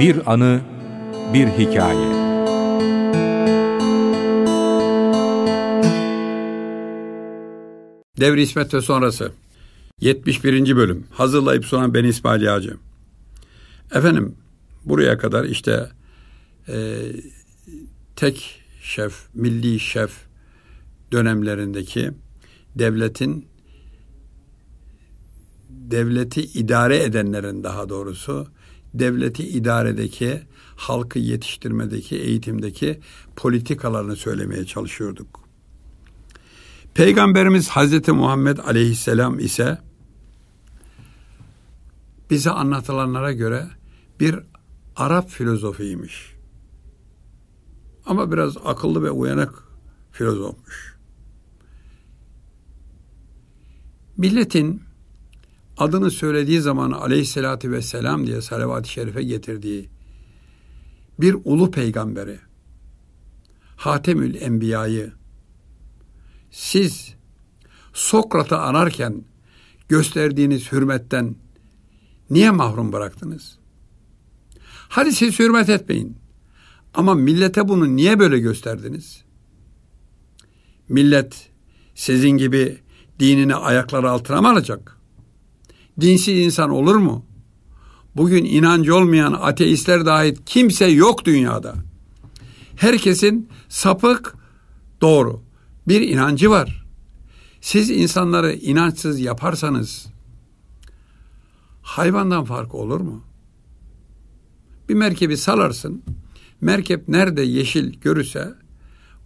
Bir anı, bir hikaye. Devri İsmet ve sonrası. 71. bölüm. Hazırlayıp sunan ben İsmail Yağcı. Efendim, buraya kadar işte e, tek şef, milli şef dönemlerindeki devletin devleti idare edenlerin daha doğrusu devleti idaredeki, halkı yetiştirmedeki, eğitimdeki politikalarını söylemeye çalışıyorduk. Peygamberimiz Hazreti Muhammed Aleyhisselam ise bize anlatılanlara göre bir Arap filozofuymuş Ama biraz akıllı ve uyanık filozofmuş. Milletin adını söylediği zaman aleyhissalatü vesselam diye salavat-ı şerife getirdiği bir ulu peygamberi, Hatemül Enbiya'yı, siz Sokrat'ı anarken gösterdiğiniz hürmetten niye mahrum bıraktınız? Hadi siz hürmet etmeyin. Ama millete bunu niye böyle gösterdiniz? Millet sizin gibi dinini ayaklar altına mı alacak?'' dinsiz insan olur mu? Bugün inancı olmayan ateistler dahil kimse yok dünyada. Herkesin sapık doğru bir inancı var. Siz insanları inançsız yaparsanız hayvandan farkı olur mu? Bir merkebi salarsın. Merkep nerede yeşil görürse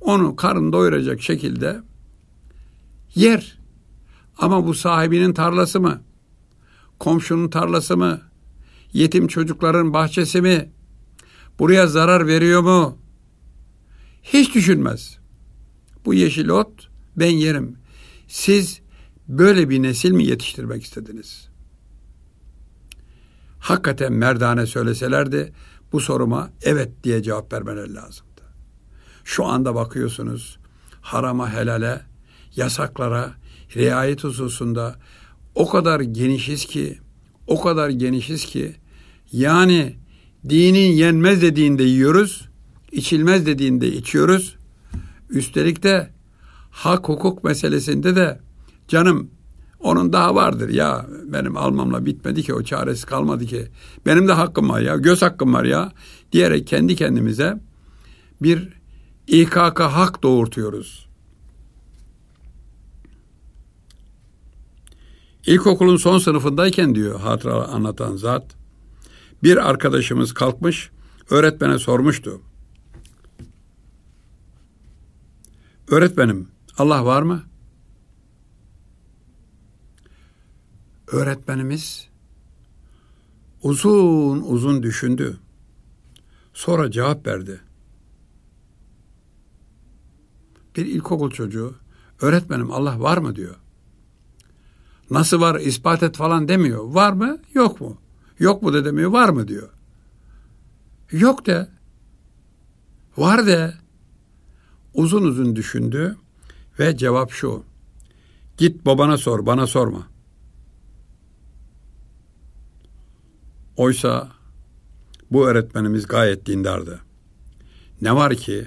onu karın doyuracak şekilde yer. Ama bu sahibinin tarlası mı? komşunun tarlası mı? Yetim çocukların bahçesi mi? Buraya zarar veriyor mu? Hiç düşünmez. Bu yeşil ot ben yerim. Siz böyle bir nesil mi yetiştirmek istediniz? Hakikaten merdane söyleselerdi bu soruma evet diye cevap vermeleri lazımdı. Şu anda bakıyorsunuz harama helale, yasaklara, riayet hususunda o kadar genişiz ki, o kadar genişiz ki yani dinin yenmez dediğinde yiyoruz, içilmez dediğinde içiyoruz. Üstelik de hak hukuk meselesinde de canım onun daha vardır ya benim almamla bitmedi ki o çaresi kalmadı ki. Benim de hakkım var ya göz hakkım var ya diyerek kendi kendimize bir İKK hak doğurtuyoruz. İlkokulun son sınıfındayken diyor hatıra anlatan zat, bir arkadaşımız kalkmış, öğretmene sormuştu. Öğretmenim, Allah var mı? Öğretmenimiz uzun uzun düşündü. Sonra cevap verdi. Bir ilkokul çocuğu, öğretmenim Allah var mı diyor. Nasıl var ispat et falan demiyor. Var mı yok mu? Yok mu da demiyor var mı diyor. Yok de. Var de. Uzun uzun düşündü ve cevap şu. Git babana sor bana sorma. Oysa bu öğretmenimiz gayet dindardı. Ne var ki?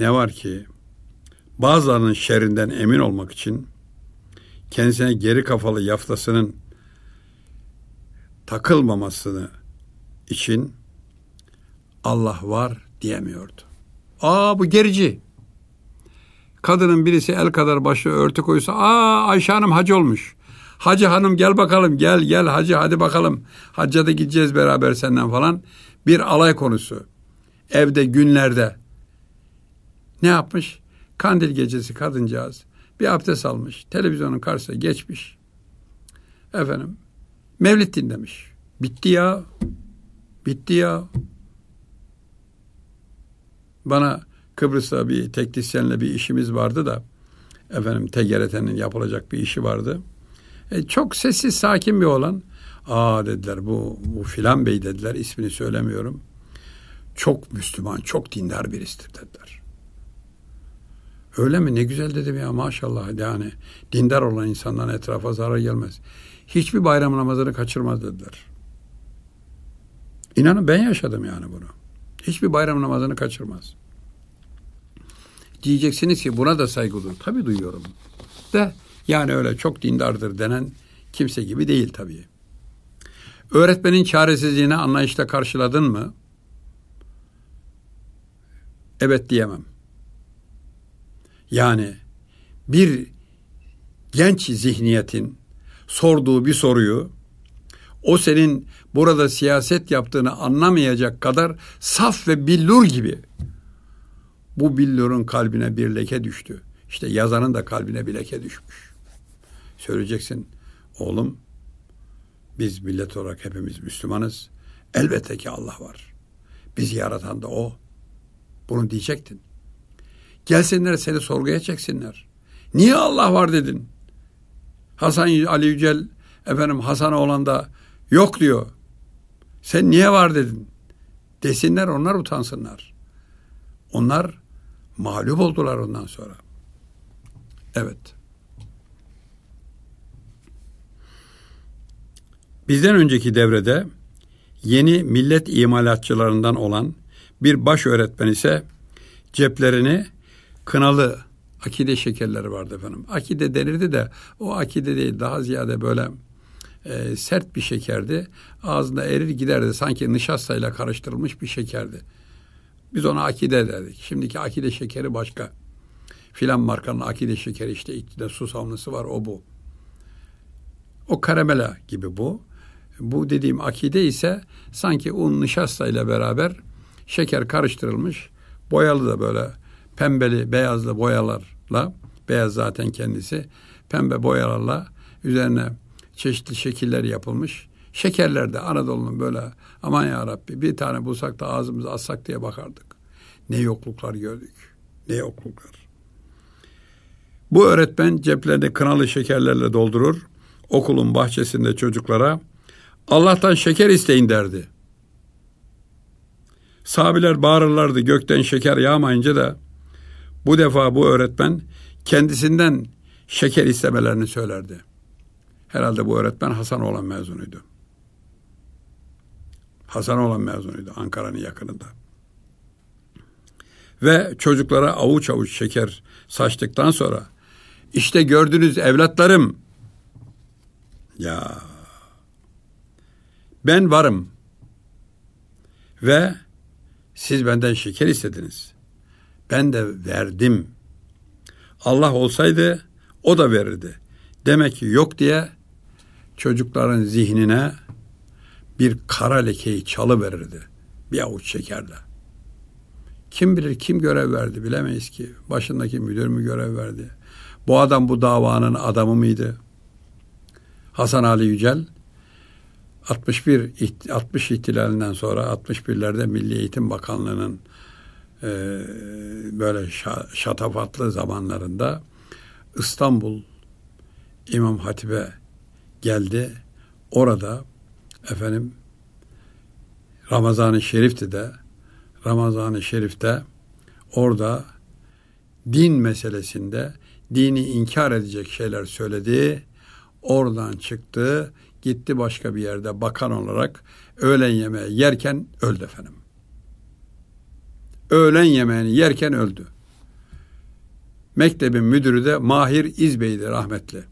Ne var ki? bazılarının şerrinden emin olmak için kendisine geri kafalı yaftasının takılmamasını için Allah var diyemiyordu. Aa bu gerici. Kadının birisi el kadar başı örtü koysa aa Ayşe Hanım hacı olmuş. Hacı hanım gel bakalım gel gel hacı hadi bakalım. Hacca da gideceğiz beraber senden falan. Bir alay konusu. Evde günlerde. Ne yapmış? Kandil gecesi kadıncağız bir abdest almış. Televizyonun karşısına geçmiş. Efendim Mevlid dinlemiş. Bitti ya. Bitti ya. Bana Kıbrıs'ta bir teknisyenle bir işimiz vardı da efendim TGRT'nin yapılacak bir işi vardı. E, çok sessiz sakin bir olan aa dediler bu, bu filan bey dediler ismini söylemiyorum. Çok Müslüman, çok dindar birisidir dediler. Öyle mi? Ne güzel dedim ya maşallah. Yani dindar olan insanların etrafa zarar gelmez. Hiçbir bayram namazını kaçırmaz dediler. İnanın ben yaşadım yani bunu. Hiçbir bayram namazını kaçırmaz. Diyeceksiniz ki buna da saygı duyun. Tabii duyuyorum. De yani öyle çok dindardır denen kimse gibi değil tabii. Öğretmenin çaresizliğini anlayışla karşıladın mı? Evet diyemem. Yani bir genç zihniyetin sorduğu bir soruyu o senin burada siyaset yaptığını anlamayacak kadar saf ve billur gibi. Bu billurun kalbine bir leke düştü. İşte yazanın da kalbine bir leke düşmüş. Söyleyeceksin oğlum biz millet olarak hepimiz Müslümanız. Elbette ki Allah var. Bizi yaratan da O. Bunu diyecektin. Gelsinler seni sorguya çeksinler. Niye Allah var dedin? Hasan Ali Yücel efendim Hasan olan da yok diyor. Sen niye var dedin? Desinler onlar utansınlar. Onlar mağlup oldular ondan sonra. Evet. Bizden önceki devrede yeni millet imalatçılarından olan bir baş öğretmen ise ceplerini kınalı akide şekerleri vardı efendim. Akide denirdi de o akide değil daha ziyade böyle e, sert bir şekerdi. Ağzında erir giderdi sanki nişastayla karıştırılmış bir şekerdi. Biz ona akide derdik. Şimdiki akide şekeri başka. Filan markanın akide şekeri işte içinde susamlısı var o bu. O karamela gibi bu. Bu dediğim akide ise sanki un nişasta ile beraber şeker karıştırılmış. Boyalı da böyle pembeli beyazlı boyalarla beyaz zaten kendisi pembe boyalarla üzerine çeşitli şekiller yapılmış. Şekerler de Anadolu'nun böyle aman ya Rabbi bir tane bulsak da ağzımızı assak diye bakardık. Ne yokluklar gördük. Ne yokluklar. Bu öğretmen ceplerini kınalı şekerlerle doldurur. Okulun bahçesinde çocuklara Allah'tan şeker isteyin derdi. sabiler bağırırlardı gökten şeker yağmayınca da bu defa bu öğretmen kendisinden şeker istemelerini söylerdi. Herhalde bu öğretmen Hasan olan mezunuydu. Hasan olan mezunuydu Ankara'nın yakınında. Ve çocuklara avuç avuç şeker saçtıktan sonra işte gördünüz evlatlarım. Ya ben varım ve siz benden şeker istediniz ben de verdim. Allah olsaydı o da verirdi. Demek ki yok diye çocukların zihnine bir kara lekeyi çalı verirdi. Bir avuç şekerle. Kim bilir kim görev verdi bilemeyiz ki. Başındaki müdür mü görev verdi? Bu adam bu davanın adamı mıydı? Hasan Ali Yücel 61 60 ihtilalinden sonra 61'lerde Milli Eğitim Bakanlığı'nın e, böyle şatafatlı zamanlarında İstanbul İmam Hatip'e geldi. Orada efendim Ramazan-ı Şerif'ti de Ramazan-ı Şerif'te orada din meselesinde dini inkar edecek şeyler söyledi. Oradan çıktı, gitti başka bir yerde bakan olarak öğlen yemeği yerken öldü efendim. Öğlen yemeğini yerken öldü. Mektebin müdürü de Mahir İzbey'di rahmetli.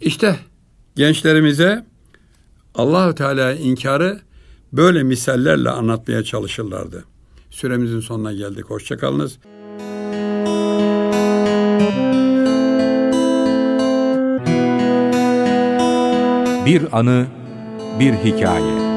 İşte gençlerimize allah Teala inkarı böyle misallerle anlatmaya çalışırlardı. Süremizin sonuna geldik. Hoşçakalınız. Bir anı bir hikaye.